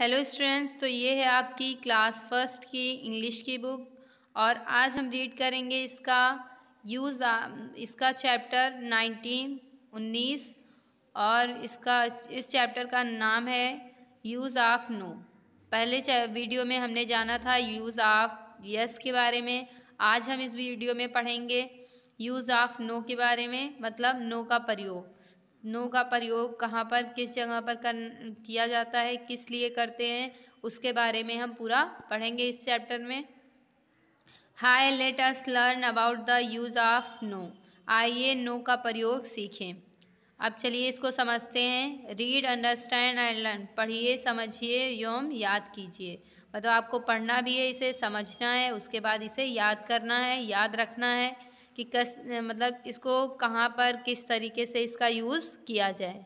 Hello students तो ये है आपकी क्लास फर्स्ट की इंग्लिश की बुक और आज हम रीड करेंगे इसका यूज़ um, इसका चैप्टर नाइनटीन उन्नीस और इसका इस चैप्टर का नाम है यूज़ ऑफ नो पहले वीडियो में हमने जाना था यूज़ ऑफ यस के बारे में आज हम इस वीडियो में पढ़ेंगे यूज़ ऑफ नो के बारे में मतलब नो का प्रयोग नो का प्रयोग कहाँ पर किस जगह पर कर किया जाता है किस लिए करते हैं उसके बारे में हम पूरा पढ़ेंगे इस चैप्टर में hi let us learn about the use of no आइए नो का प्रयोग सीखें अब चलिए इसको समझते हैं रीड अंडरस्टैंड एंड लर्न पढ़िए समझिए योम याद कीजिए मतलब आपको पढ़ना भी है इसे समझना है उसके बाद इसे याद करना है याद रखना है कि कस मतलब इसको कहाँ पर किस तरीके से इसका यूज़ किया जाए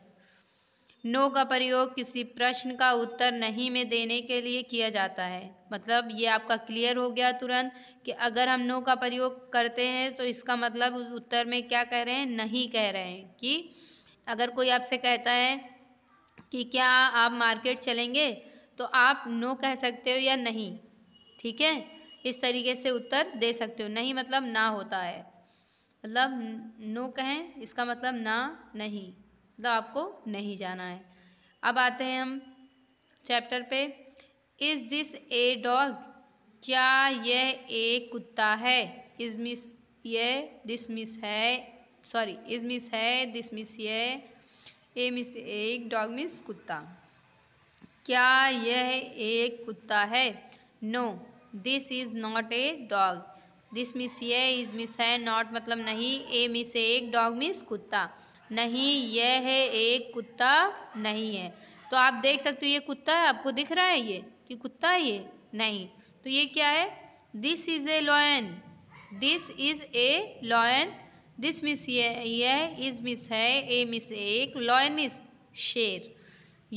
नो का प्रयोग किसी प्रश्न का उत्तर नहीं में देने के लिए किया जाता है मतलब ये आपका क्लियर हो गया तुरंत कि अगर हम नो का प्रयोग करते हैं तो इसका मतलब उत्तर में क्या कह रहे हैं नहीं कह रहे हैं कि अगर कोई आपसे कहता है कि क्या आप मार्केट चलेंगे तो आप नो कह सकते हो या नहीं ठीक है इस तरीके से उत्तर दे सकते हो नहीं मतलब ना होता है मतलब नो कहें इसका मतलब ना नहीं मतलब आपको नहीं जाना है अब आते हैं हम चैप्टर पे इज़ दिस ए डॉग क्या यह एक कुत्ता है इज मिस यह दिस मिस है सॉरी इज मिस है दिस मिस यह ए मिस एक डॉग मिस कुत्ता क्या यह एक कुत्ता है no this is not a dog this miss ये इज मिस है नॉट मतलब नहीं ए मिस एक डॉग मिस कुत्ता नहीं यह है एक कुत्ता नहीं है तो आप देख सकते हो ये कुत्ता है आपको दिख रहा है ये कि कुत्ता है ये नहीं तो ये क्या है this is a lion this is a lion this miss ये यह इज़ मिस है ए मिस एक लॉयन मिस शेर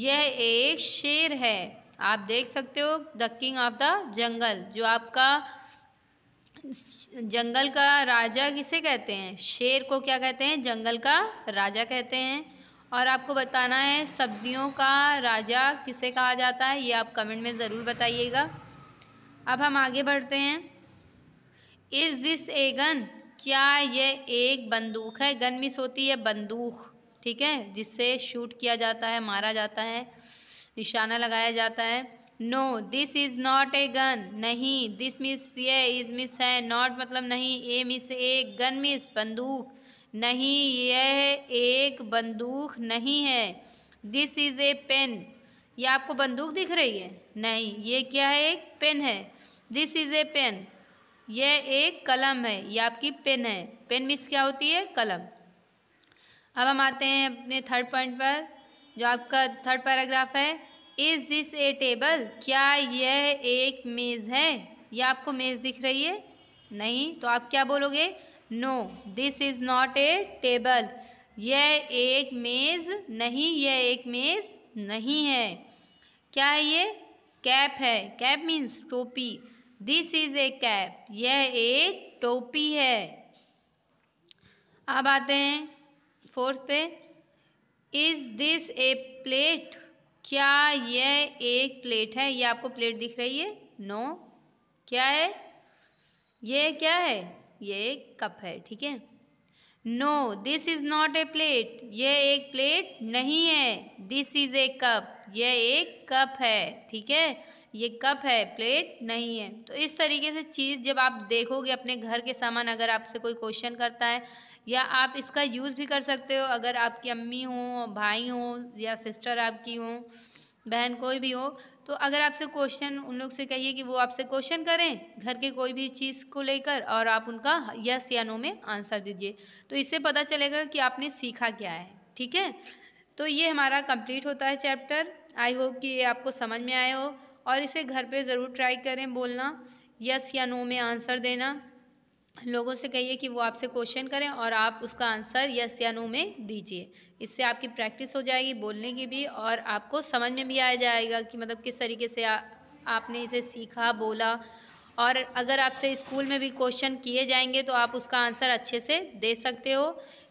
यह एक शेर है आप देख सकते हो the king of the jungle जो आपका जंगल का राजा किसे कहते हैं शेर को क्या कहते हैं जंगल का राजा कहते हैं और आपको बताना है सब्जियों का राजा किसे कहा जाता है ये आप कमेंट में ज़रूर बताइएगा अब हम आगे बढ़ते हैं इज़ दिस ए गन क्या यह एक बंदूक है गन मिस होती है बंदूक ठीक है जिससे शूट किया जाता है मारा जाता है निशाना लगाया जाता है no this is not a gun नहीं दिस मिस ये इज मिस है नॉट मतलब नहीं a miss a gun miss बंदूक नहीं यह एक बंदूक नहीं है दिस इज़ ए पेन ये आपको बंदूक दिख रही है नहीं ये क्या है एक पेन है दिस इज़ ए पेन यह एक कलम है यह आपकी पेन है पेन मिस क्या होती है कलम अब हम आते हैं अपने थर्ड पॉइंट पर जो आपका थर्ड पैराग्राफ है इज़ दिस ए टेबल क्या यह एक मेज़ है यह आपको मेज़ दिख रही है नहीं तो आप क्या बोलोगे no this is not a table यह एक मेज़ नहीं यह एक मेज़ नहीं है क्या है ये कैप है कैप मीन्स टोपी दिस इज़ ए कैप यह एक टोपी है अब आते हैं फोर्थ पे इज़ दिस ए प्लेट क्या यह एक प्लेट है यह आपको प्लेट दिख रही है नो no. क्या है यह क्या है यह एक कप है ठीक है no this is not a plate यह एक प्लेट नहीं है दिस इज़ ए कप यह एक कप है ठीक है ये कप है प्लेट नहीं है तो इस तरीके से चीज़ जब आप देखोगे अपने घर के सामान अगर आपसे कोई क्वेश्चन करता है या आप इसका यूज़ भी कर सकते हो अगर आपकी अम्मी हों भाई हों या सिस्टर आपकी हों बहन कोई भी हो तो अगर आपसे क्वेश्चन उन लोग से कहिए कि वो आपसे क्वेश्चन करें घर के कोई भी चीज़ को लेकर और आप उनका यस या नो में आंसर दीजिए तो इससे पता चलेगा कि आपने सीखा क्या है ठीक है तो ये हमारा कंप्लीट होता है चैप्टर आई होप कि ये आपको समझ में आया हो और इसे घर पे ज़रूर ट्राई करें बोलना यस या नो में आंसर देना लोगों से कहिए कि वो आपसे क्वेश्चन करें और आप उसका आंसर यस या नो में दीजिए इससे आपकी प्रैक्टिस हो जाएगी बोलने की भी और आपको समझ में भी आ जाएगा कि मतलब किस तरीके से आ, आपने इसे सीखा बोला और अगर आपसे स्कूल में भी क्वेश्चन किए जाएंगे तो आप उसका आंसर अच्छे से दे सकते हो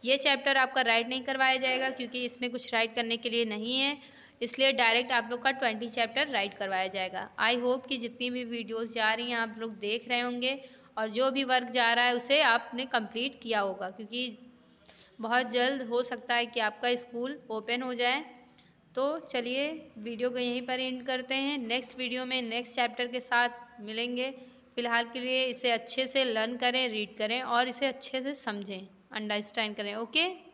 ये चैप्टर आपका राइट नहीं करवाया जाएगा क्योंकि इसमें कुछ राइट करने के लिए नहीं है इसलिए डायरेक्ट आप लोग का ट्वेंटी चैप्टर राइट करवाया जाएगा आई होप कि जितनी भी वीडियोस जा रही हैं आप लोग देख रहे होंगे और जो भी वर्क जा रहा है उसे आपने कंप्लीट किया होगा क्योंकि बहुत जल्द हो सकता है कि आपका स्कूल ओपन हो जाए तो चलिए वीडियो को यहीं पर एंड करते हैं नेक्स्ट वीडियो में नेक्स्ट चैप्टर के साथ मिलेंगे फ़िलहाल के लिए इसे अच्छे से लर्न करें रीड करें और इसे अच्छे से समझें अंडरस्टैंड करें ओके